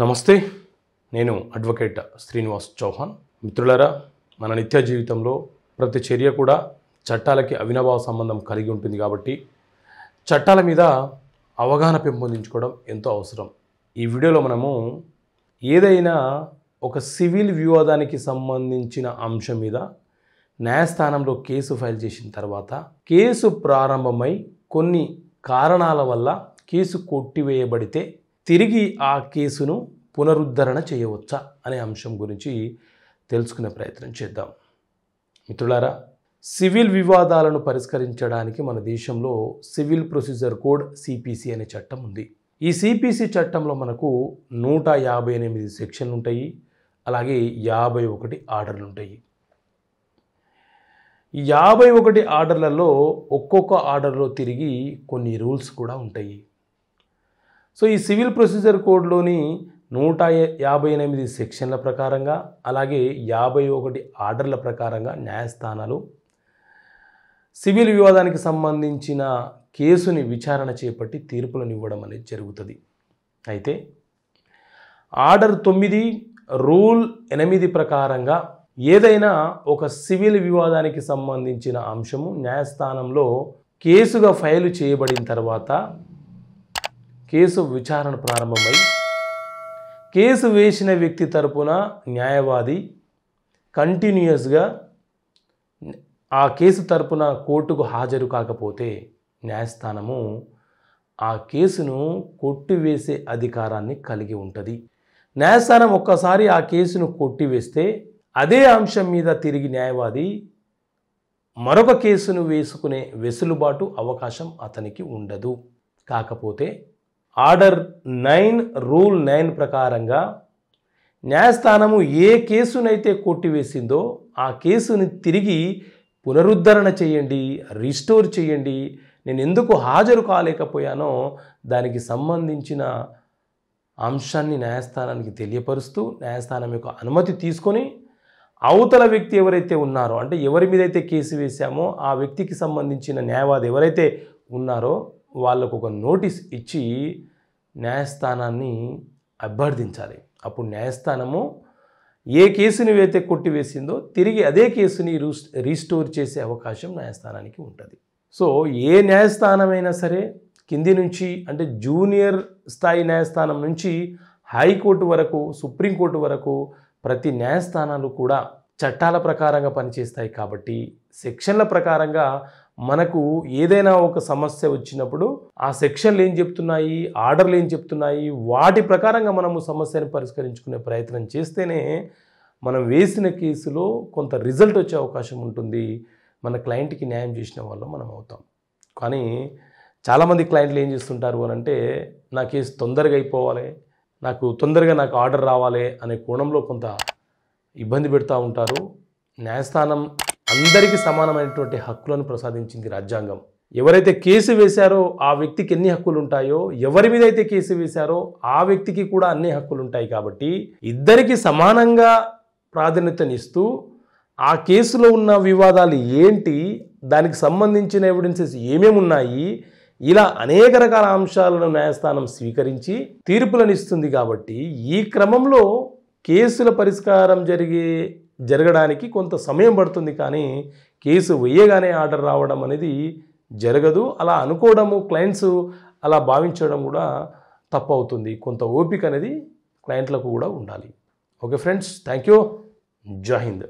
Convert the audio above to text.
నమస్తే నేను అడ్వకేట్ శ్రీనివాస్ చౌహాన్ మిత్రులరా మన నిత్య జీవితంలో ప్రతి చర్య కూడా చట్టాలకి అవినాభావ సంబంధం కలిగి ఉంటుంది కాబట్టి చట్టాల మీద అవగాహన పెంపొందించుకోవడం ఎంతో అవసరం ఈ వీడియోలో మనము ఏదైనా ఒక సివిల్ వివాదానికి సంబంధించిన అంశం మీద న్యాయస్థానంలో కేసు ఫైల్ చేసిన తర్వాత కేసు ప్రారంభమై కొన్ని కారణాల వల్ల కేసు కొట్టివేయబడితే తిరిగి ఆ కేసును పునరుద్ధరణ చేయవచ్చా అనే అంశం గురించి తెలుసుకునే ప్రయత్నం చేద్దాం మిత్రులారా సివిల్ వివాదాలను పరిష్కరించడానికి మన దేశంలో సివిల్ ప్రొసీజర్ కోడ్ సిపిసి అనే చట్టం ఉంది ఈ సిపిసి చట్టంలో మనకు నూట యాభై ఎనిమిది సెక్షన్లు ఉంటాయి అలాగే యాభై ఒకటి ఆర్డర్లు ఉంటాయి యాభై ఒకటి ఆర్డర్లలో ఒక్కొక్క ఆర్డర్లో తిరిగి కొన్ని రూల్స్ కూడా ఉంటాయి సో ఈ సివిల్ ప్రొసీజర్ కోడ్లోని నూట యాభై ఎనిమిది సెక్షన్ల ప్రకారంగా అలాగే యాభై ఒకటి ఆర్డర్ల ప్రకారంగా న్యాయస్థానాలు సివిల్ వివాదానికి సంబంధించిన కేసుని విచారణ చేపట్టి తీర్పులను ఇవ్వడం అనేది జరుగుతుంది అయితే ఆర్డర్ తొమ్మిది రూల్ ఎనిమిది ప్రకారంగా ఏదైనా ఒక సివిల్ వివాదానికి సంబంధించిన అంశము న్యాయస్థానంలో కేసుగా ఫైలు చేయబడిన తర్వాత కేసు విచారణ ప్రారంభమై కేసు వేసిన వ్యక్తి తరపున న్యాయవాది కంటిన్యూయస్గా ఆ కేసు తరపున కోర్టుకు హాజరు కాకపోతే న్యాయస్థానము ఆ కేసును కొట్టివేసే అధికారాన్ని కలిగి ఉంటుంది న్యాయస్థానం ఒక్కసారి ఆ కేసును కొట్టివేస్తే అదే అంశం మీద తిరిగి న్యాయవాది మరొక కేసును వేసుకునే వెసులుబాటు అవకాశం అతనికి ఉండదు కాకపోతే ఆర్డర్ నైన్ రూల్ నైన్ ప్రకారంగా న్యాయస్థానము ఏ కేసునైతే కొట్టివేసిందో ఆ కేసుని తిరిగి పునరుద్ధరణ చేయండి రిస్టోర్ చేయండి నేను ఎందుకు హాజరు కాలేకపోయానో దానికి సంబంధించిన అంశాన్ని న్యాయస్థానానికి తెలియపరుస్తూ న్యాయస్థానం యొక్క అనుమతి తీసుకొని అవతల వ్యక్తి ఎవరైతే ఉన్నారో అంటే ఎవరి మీద అయితే కేసు వేశామో ఆ వ్యక్తికి సంబంధించిన న్యాయవాది ఎవరైతే ఉన్నారో వాళ్ళకు ఒక నోటీస్ ఇచ్చి న్యాయస్థానాన్ని అభ్యర్థించాలి అప్పుడు న్యాయస్థానము ఏ కేసుని అయితే కొట్టివేసిందో తిరిగి అదే కేసుని రీస్టోర్ చేసే అవకాశం న్యాయస్థానానికి ఉంటుంది సో ఏ న్యాయస్థానమైనా సరే కింది నుంచి అంటే జూనియర్ స్థాయి న్యాయస్థానం నుంచి హైకోర్టు వరకు సుప్రీంకోర్టు వరకు ప్రతి న్యాయస్థానాలు కూడా చట్టాల ప్రకారంగా పనిచేస్తాయి కాబట్టి సెక్షన్ల ప్రకారంగా మనకు ఏదైనా ఒక సమస్య వచ్చినప్పుడు ఆ సెక్షన్లు ఏం చెప్తున్నాయి ఆర్డర్లు ఏం చెప్తున్నాయి వాటి ప్రకారంగా మనము సమస్యను పరిష్కరించుకునే ప్రయత్నం చేస్తేనే మనం వేసిన కేసులో కొంత రిజల్ట్ వచ్చే అవకాశం ఉంటుంది మన క్లయింట్కి న్యాయం చేసిన వాళ్ళు మనం అవుతాం కానీ చాలామంది క్లయింట్లు ఏం చేస్తుంటారు అని అంటే నా కేసు తొందరగా అయిపోవాలి నాకు తొందరగా నాకు ఆర్డర్ రావాలి అనే కోణంలో కొంత ఇబ్బంది పెడతా ఉంటారు న్యాయస్థానం అందరికీ సమానమైనటువంటి హక్కులను ప్రసాదించింది రాజ్యాంగం ఎవరైతే కేసు వేశారో ఆ వ్యక్తికి ఎన్ని హక్కులు ఉంటాయో ఎవరి మీద అయితే కేసు వేశారో ఆ వ్యక్తికి కూడా అన్ని హక్కులు ఉంటాయి కాబట్టి ఇద్దరికి సమానంగా ప్రాధాన్యతనిస్తూ ఆ కేసులో ఉన్న వివాదాలు ఏంటి దానికి సంబంధించిన ఎవిడెన్సెస్ ఏమేమి ఉన్నాయి ఇలా అనేక రకాల అంశాలను న్యాయస్థానం స్వీకరించి తీర్పులను ఇస్తుంది కాబట్టి ఈ క్రమంలో కేసుల పరిష్కారం జరిగే జరగడానికి కొంత సమయం పడుతుంది కానీ కేసు వేయగానే ఆర్డర్ రావడం అనేది జరగదు అలా అనుకోవడము క్లయింట్స్ అలా భావించడం కూడా తప్పవుతుంది కొంత ఓపిక అనేది క్లయింట్లకు కూడా ఉండాలి ఓకే ఫ్రెండ్స్ థ్యాంక్ యూ జై హింద్